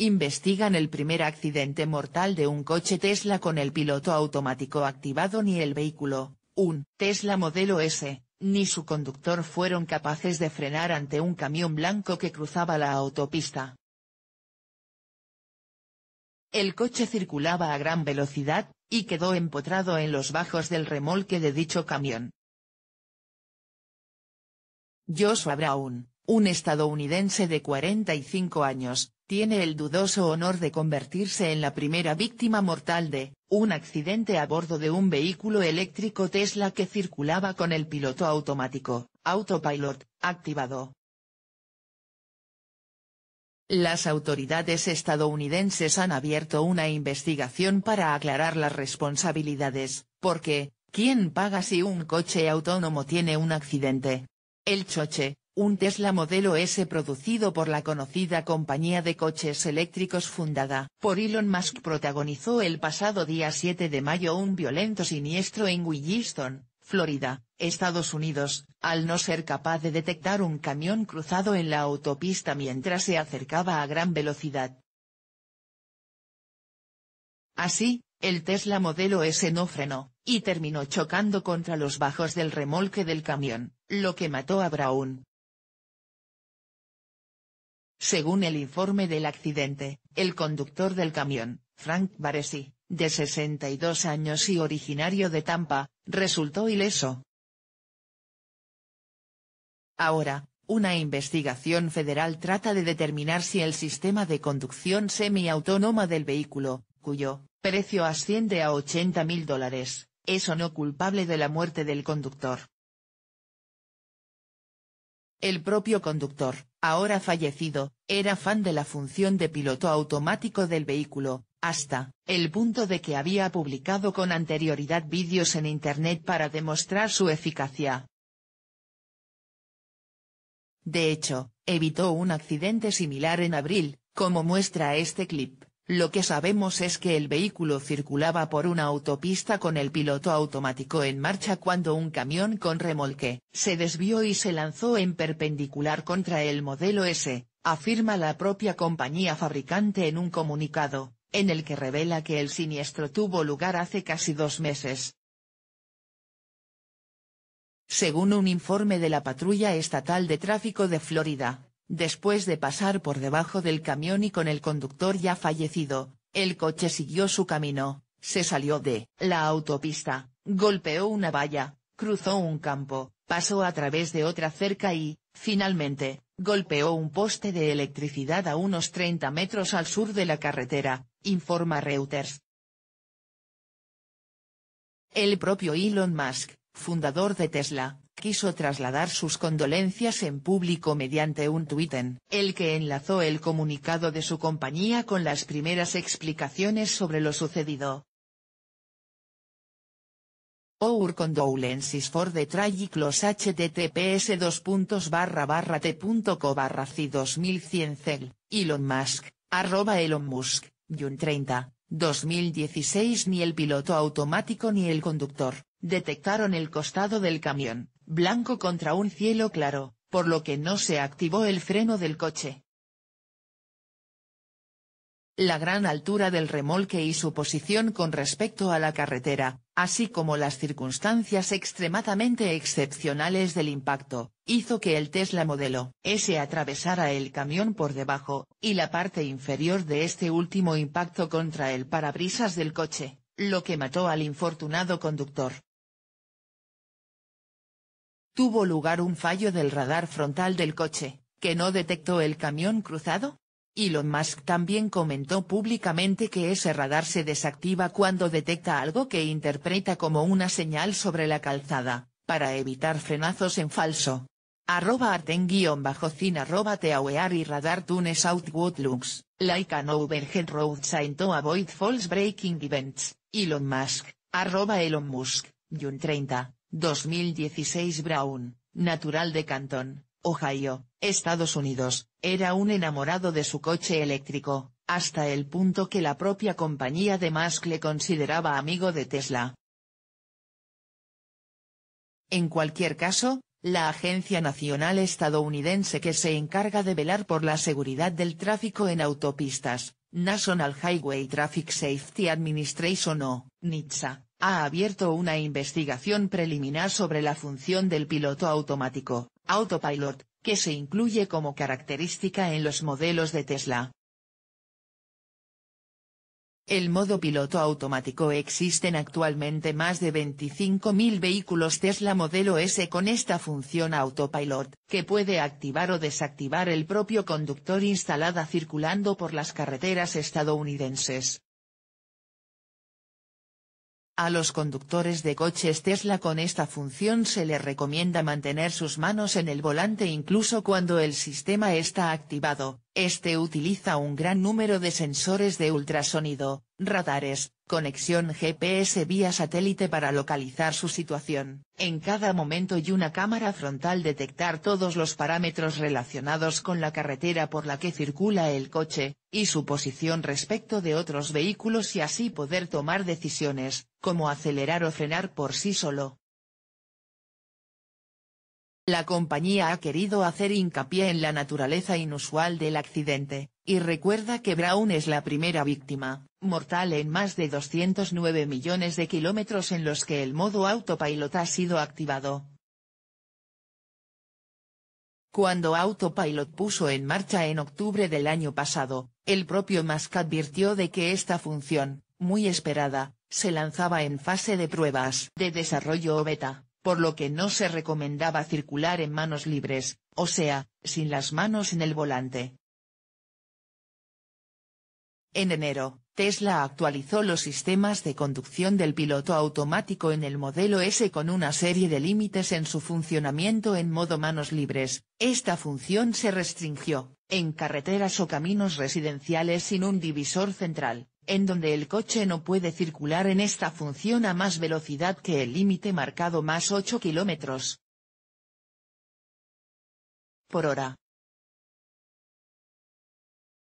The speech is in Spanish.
Investigan el primer accidente mortal de un coche Tesla con el piloto automático activado ni el vehículo, un Tesla modelo S, ni su conductor fueron capaces de frenar ante un camión blanco que cruzaba la autopista. El coche circulaba a gran velocidad, y quedó empotrado en los bajos del remolque de dicho camión. Joshua Brown, un estadounidense de 45 años, tiene el dudoso honor de convertirse en la primera víctima mortal de, un accidente a bordo de un vehículo eléctrico Tesla que circulaba con el piloto automático, autopilot, activado. Las autoridades estadounidenses han abierto una investigación para aclarar las responsabilidades, porque, ¿quién paga si un coche autónomo tiene un accidente? El choche, un Tesla modelo S producido por la conocida compañía de coches eléctricos fundada por Elon Musk protagonizó el pasado día 7 de mayo un violento siniestro en Williston, Florida, Estados Unidos, al no ser capaz de detectar un camión cruzado en la autopista mientras se acercaba a gran velocidad. Así, el Tesla modelo S no frenó, y terminó chocando contra los bajos del remolque del camión, lo que mató a Brown, según el informe del accidente, el conductor del camión, Frank Baresi, de 62 años y originario de Tampa, resultó ileso. Ahora, una investigación federal trata de determinar si el sistema de conducción semiautónoma del vehículo, cuyo precio asciende a 80 mil dólares, es o no culpable de la muerte del conductor. El propio conductor, ahora fallecido, era fan de la función de piloto automático del vehículo, hasta el punto de que había publicado con anterioridad vídeos en Internet para demostrar su eficacia. De hecho, evitó un accidente similar en abril, como muestra este clip. Lo que sabemos es que el vehículo circulaba por una autopista con el piloto automático en marcha cuando un camión con remolque se desvió y se lanzó en perpendicular contra el modelo S, afirma la propia compañía fabricante en un comunicado, en el que revela que el siniestro tuvo lugar hace casi dos meses. Según un informe de la Patrulla Estatal de Tráfico de Florida, Después de pasar por debajo del camión y con el conductor ya fallecido, el coche siguió su camino, se salió de la autopista, golpeó una valla, cruzó un campo, pasó a través de otra cerca y, finalmente, golpeó un poste de electricidad a unos 30 metros al sur de la carretera, informa Reuters. El propio Elon Musk, fundador de Tesla, quiso trasladar sus condolencias en público mediante un tuit en el que enlazó el comunicado de su compañía con las primeras explicaciones sobre lo sucedido. Our condolences for the tragic loss https t.co barra c 2100 cel, Elon Musk, arroba Elon Musk, June 30, 2016 Ni el piloto automático ni el conductor, Detectaron el costado del camión, blanco contra un cielo claro, por lo que no se activó el freno del coche. La gran altura del remolque y su posición con respecto a la carretera, así como las circunstancias extremadamente excepcionales del impacto, hizo que el Tesla modelo S atravesara el camión por debajo, y la parte inferior de este último impacto contra el parabrisas del coche, lo que mató al infortunado conductor tuvo lugar un fallo del radar frontal del coche, que no detectó el camión cruzado? Elon Musk también comentó públicamente que ese radar se desactiva cuando detecta algo que interpreta como una señal sobre la calzada, para evitar frenazos en falso. Arroba arten-cin arroba y radar tunes outward looks, like an overhead road sign to avoid false breaking events, Elon Musk, arroba Elon Musk, June 30. 2016 Brown, natural de Canton, Ohio, Estados Unidos, era un enamorado de su coche eléctrico, hasta el punto que la propia compañía de Musk le consideraba amigo de Tesla. En cualquier caso, la Agencia Nacional Estadounidense que se encarga de velar por la seguridad del tráfico en autopistas, National Highway Traffic Safety Administration o NHTSA, ha abierto una investigación preliminar sobre la función del piloto automático, autopilot, que se incluye como característica en los modelos de Tesla. El modo piloto automático existen actualmente más de 25.000 vehículos Tesla modelo S con esta función autopilot, que puede activar o desactivar el propio conductor instalada circulando por las carreteras estadounidenses. A los conductores de coches Tesla con esta función se les recomienda mantener sus manos en el volante incluso cuando el sistema está activado, este utiliza un gran número de sensores de ultrasonido, radares, conexión GPS vía satélite para localizar su situación, en cada momento y una cámara frontal detectar todos los parámetros relacionados con la carretera por la que circula el coche, y su posición respecto de otros vehículos y así poder tomar decisiones, como acelerar o frenar por sí solo, la compañía ha querido hacer hincapié en la naturaleza inusual del accidente, y recuerda que Brown es la primera víctima, mortal en más de 209 millones de kilómetros en los que el modo autopilot ha sido activado. Cuando Autopilot puso en marcha en octubre del año pasado, el propio Musk advirtió de que esta función, muy esperada, se lanzaba en fase de pruebas de desarrollo o beta por lo que no se recomendaba circular en manos libres, o sea, sin las manos en el volante. En enero, Tesla actualizó los sistemas de conducción del piloto automático en el modelo S con una serie de límites en su funcionamiento en modo manos libres, esta función se restringió, en carreteras o caminos residenciales sin un divisor central, en donde el coche no puede circular en esta función a más velocidad que el límite marcado más 8 kilómetros por hora.